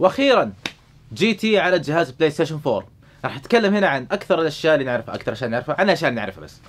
واخيرا جي تي على جهاز بلاي ستيشن 4 راح نتكلم هنا عن اكثر الاشياء اللي نعرفها اكثر اشياء نعرفها عن اشياء نعرفها بس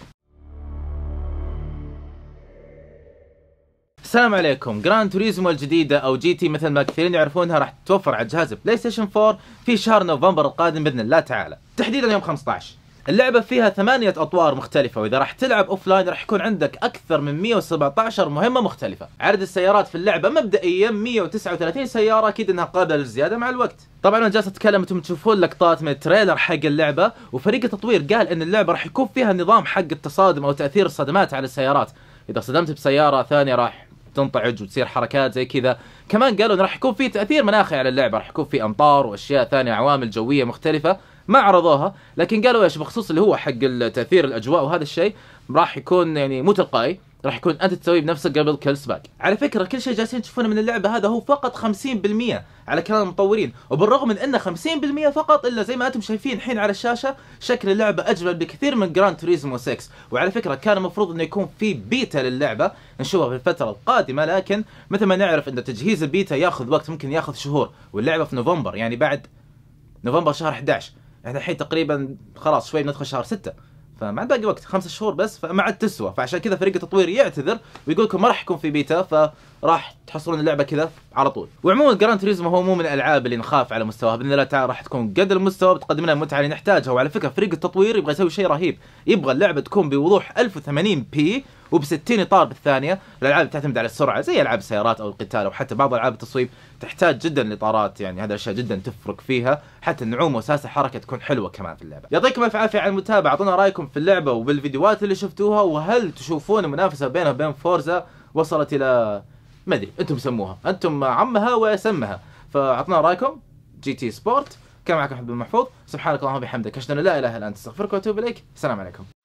السلام عليكم جراند توريزمو الجديدة او جي تي مثل ما كثيرين يعرفونها راح تتوفر على جهاز بلاي ستيشن 4 في شهر نوفمبر القادم باذن الله تعالى تحديدا يوم 15 اللعبة فيها ثمانية أطوار مختلفة وإذا راح تلعب أوفلاين راح يكون عندك أكثر من 117 مهمة مختلفة عدد السيارات في اللعبة مبدئيا 139 سيارة أكيد أنها قابلة للزيادة مع الوقت طبعا انا جالس اتكلم انتم تشوفون لقطات من التريلر حق اللعبه وفريق التطوير قال ان اللعبه راح يكون فيها نظام حق التصادم او تاثير الصدمات على السيارات اذا صدمت بسياره ثانيه راح تنطعج وتصير حركات زي كذا كمان قالوا انه راح يكون في تاثير مناخي على اللعبه راح يكون في امطار واشياء ثانيه عوامل جويه مختلفه ما عرضوها لكن قالوا ايش بخصوص اللي هو حق تاثير الاجواء وهذا الشيء راح يكون يعني مو تلقائي راح يكون انت تسويه بنفسك قبل كل سباق على فكره كل شيء جالسين تشوفونه من اللعبه هذا هو فقط 50% على كلام المطورين وبالرغم من انه 50% فقط الا زي ما انتم شايفين الحين على الشاشه شكل اللعبه اجمل بكثير من جراند توريزمو 6 وعلى فكره كان المفروض انه يكون في بيتا للعبه نشوفها في الفتره القادمه لكن مثل ما نعرف ان تجهيز البيتا ياخذ وقت ممكن ياخذ شهور واللعبه في نوفمبر يعني بعد نوفمبر شهر 11 احنا الحين تقريبا خلاص شوي بندخل شهر 6 فما عاد باقي وقت خمسة شهور بس فما عاد تسوى فعشان كذا فريق التطوير يعتذر ويقول لكم ما راح يكون في بيتا فراح تحصلون اللعبه كذا على طول وعموما جراند توريزمو هو مو من الالعاب اللي نخاف على مستواها باذن الله تعالى راح تكون قد المستوى بتقدم لنا المتعه اللي نحتاجها وعلى فكره فريق التطوير يبغى يسوي شيء رهيب يبغى اللعبه تكون بوضوح 1080 بي وب 60 اطار بالثانيه الالعاب تعتمد على السرعه زي العاب السيارات او القتال او حتى بعض العاب التصويب تحتاج جدا الاطارات يعني هذا الاشياء جدا تفرق فيها حتى النعومه وساسه حركه تكون حلوه كمان في اللعبه يعطيكم الف عافيه على المتابعه اعطونا رايكم في اللعبه وبالفيديوهات اللي شفتوها وهل تشوفون المنافسه بينها وبين فورزا وصلت الى ما ادري انتم سموها انتم عمها وسمها فاعطنا رايكم جي تي سبورت كان معكم محمد بن محفوظ سبحانك اللهم وبحمدك اشهد ان لا اله الا انت استغفرك واتوب اليك السلام عليكم